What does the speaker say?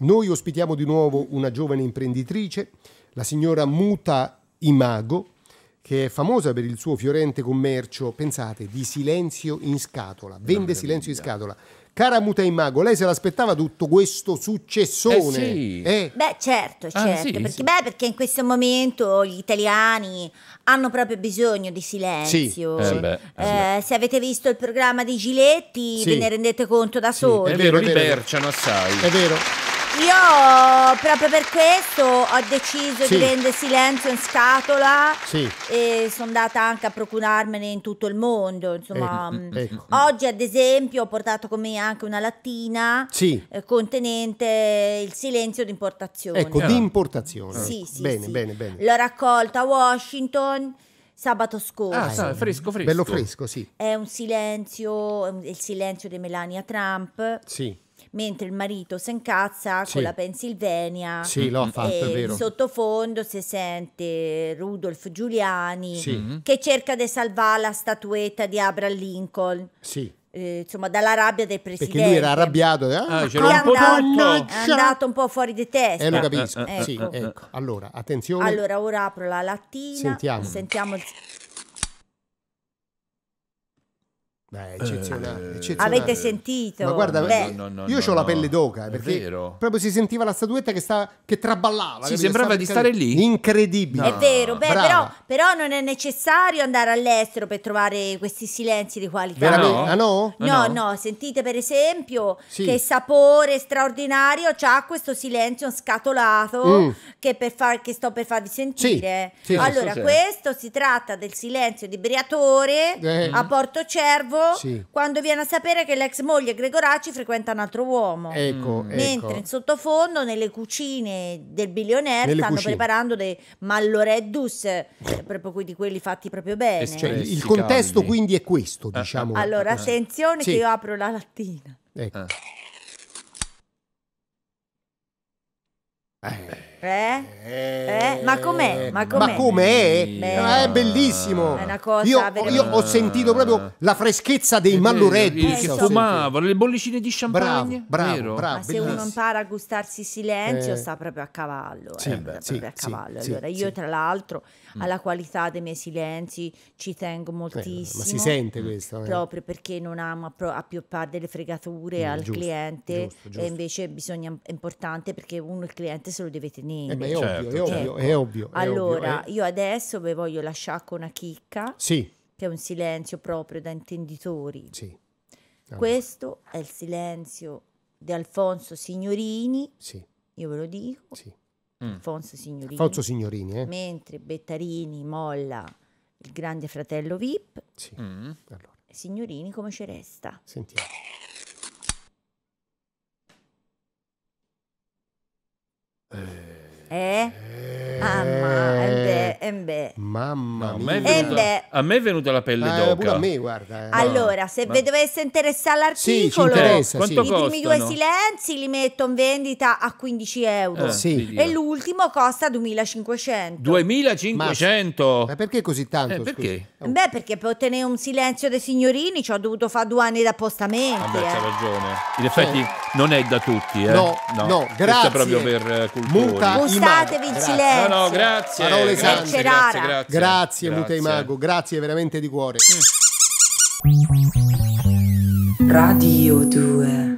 Noi ospitiamo di nuovo una giovane imprenditrice, la signora Muta Imago, che è famosa per il suo fiorente commercio, pensate, di silenzio in scatola. Vende silenzio in scatola. Cara Muta Imago, lei se l'aspettava tutto questo successone? Eh sì. eh? Beh, certo, certo. Ah, sì, certo, perché, sì. Beh, perché in questo momento gli italiani hanno proprio bisogno di silenzio. Eh, beh, eh, eh, se avete visto il programma di Giletti, ve ne rendete conto da soli. È vero, li berciano assai. È vero. Io proprio per questo ho deciso sì. di vendere silenzio in scatola sì. e sono andata anche a procurarmene in tutto il mondo. Insomma, ecco, mm. ecco. oggi ad esempio ho portato con me anche una lattina sì. Eh, contenente il silenzio d'importazione. importazione. Ecco, di importazione. Sì, sì, bene, bene, bene. L'ho raccolta a Washington sabato scorso. Ah, sa, fresco, fresco. Bello fresco, sì. È un silenzio, il silenzio di Melania Trump. Sì. Mentre il marito si incazza sì. con la Pennsylvania. Sì, l'ho fatto, è vero. E sottofondo si sente Rudolf Giuliani sì. che cerca di salvare la statuetta di Abraham Lincoln. Sì eh, insomma, dalla rabbia del presidente. Perché lui era arrabbiato, eh? ah, è, andato, è andato un po' fuori di testa. Eh, lo capisco. Eh, eh, eh, ecco. Sì, ecco. Allora, attenzione. Allora, ora apro la lattina. Sentiamo. Sentiamo il... Beh, eh, eccezionale, eh, eccezionale, Avete sentito? Ma guarda, Beh, no, no, no, io ho la pelle d'oca perché proprio si sentiva la statuetta che, sta, che traballava. Si sembrava di stare lì. Incredibile. È vero, beh, però, però, non è necessario andare all'estero per trovare questi silenzi di qualità. Veramente? Ah no? Ah, ah, no, no, sentite per esempio sì. che sapore straordinario c'ha questo silenzio scatolato mm. che, far, che, sto per farvi sentire. Sì. Sì, allora, questo si tratta del silenzio di Briatore eh. a Porto Cervo nervo sì. quando viene a sapere che l'ex moglie Gregoracci frequenta un altro uomo. Ecco, mm. Ecco. Mentre ecco. in sottofondo, nelle cucine del bilionaire, stanno cucine. preparando dei malloreddus, proprio di quelli fatti proprio bene. Cioè, il contesto quindi è questo, diciamo. Allora, eh. attenzione sì. che io apro la lattina. Ecco. Ah. Eh. Eh? eh? Eh? Ma com'è? Ma com'è? Ma com'è? Beh, ah, è bellissimo. È una cosa io, io ho sentito proprio la freschezza dei eh, malluretti. Eh, che fumavano le bollicine di champagne. Bravo, bravo, bravo Ma bellissimo. se uno impara a gustarsi silenzio, eh. sta proprio a cavallo. Sì, eh, sì, proprio a cavallo. Sì, allora, io, tra l'altro, mm. alla qualità dei miei silenzi ci tengo moltissimo. ma si sente questo? Proprio perché non amo appioppare delle fregature mm, al giusto, cliente. Giusto, giusto. E invece bisogna, è importante perché uno il cliente se lo deve tenere niente. Eh beh, è, certo, ovvio, certo. È, ovvio, è, ovvio, Allora, ovvio, eh. io adesso vi voglio lasciare con una chicca, sì. che è un silenzio proprio da intenditori. Sì. Allora. Questo è il silenzio di Alfonso Signorini, sì. io ve lo dico. Sì. Mm. Alfonso Signorini. Alfonso Signorini eh. Mentre Bettarini molla il grande fratello VIP. Sì. Mm. Allora. Signorini come ci resta? Sentiamo. Eh, é. Eh. Ah, mas... Eh, beh. Mamma no, mia. A me, eh, venuta, beh. a me è venuta la pelle ah, d'oca. a me, guarda. Eh. Allora, se ma... dovesse interessare l'articolo, sì, interessa, sì. i primi due silenzi li metto in vendita a 15 euro. Eh, sì. E l'ultimo costa 2500. 2500? Ma, ma perché così tanto? Eh, perché? Oh. Beh, perché per ottenere un silenzio dei signorini ci ho dovuto fare due anni d'appostamento. Vabbè, ah, c'ha ragione. In effetti non è da tutti, eh. No, no, no grazie. Questo è proprio per cultura. Gustatevi il silenzio. No, no, grazie. Parole grazie grazie, Ferrara. Grazie, grazie. grazie, grazie. Mago, grazie veramente di cuore. Mm. Radio 2